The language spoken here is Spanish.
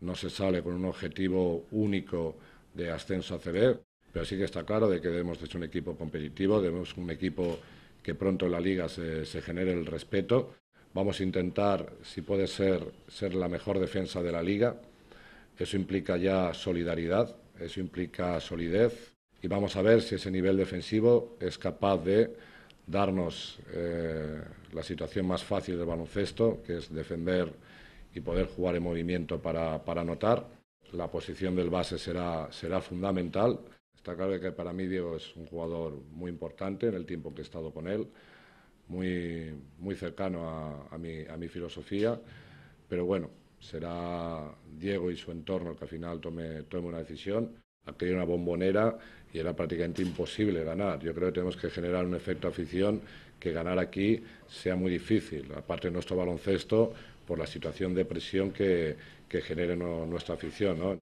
No se sale con un objetivo único de ascenso a CB, pero sí que está claro de que debemos de ser un equipo competitivo, debemos un equipo que pronto en la liga se, genere el respeto. Vamos a intentar, si puede ser, ser la mejor defensa de la liga. Eso implica ya solidaridad, eso implica solidez y vamos a ver si ese nivel defensivo es capaz de darnos eh, la situación más fácil del baloncesto, que es defender y poder jugar en movimiento para, para anotar. La posición del base será, será fundamental. Está claro que para mí Diego es un jugador muy importante en el tiempo que he estado con él, muy, muy cercano a, mi, a mi filosofía, pero bueno, será Diego y su entorno el que al final tome, tome una decisión. Aquí una bombonera y era prácticamente imposible ganar. Yo creo que tenemos que generar un efecto afición que ganar aquí sea muy difícil. Aparte de nuestro baloncesto, por la situación de presión que, que genere nuestra afición.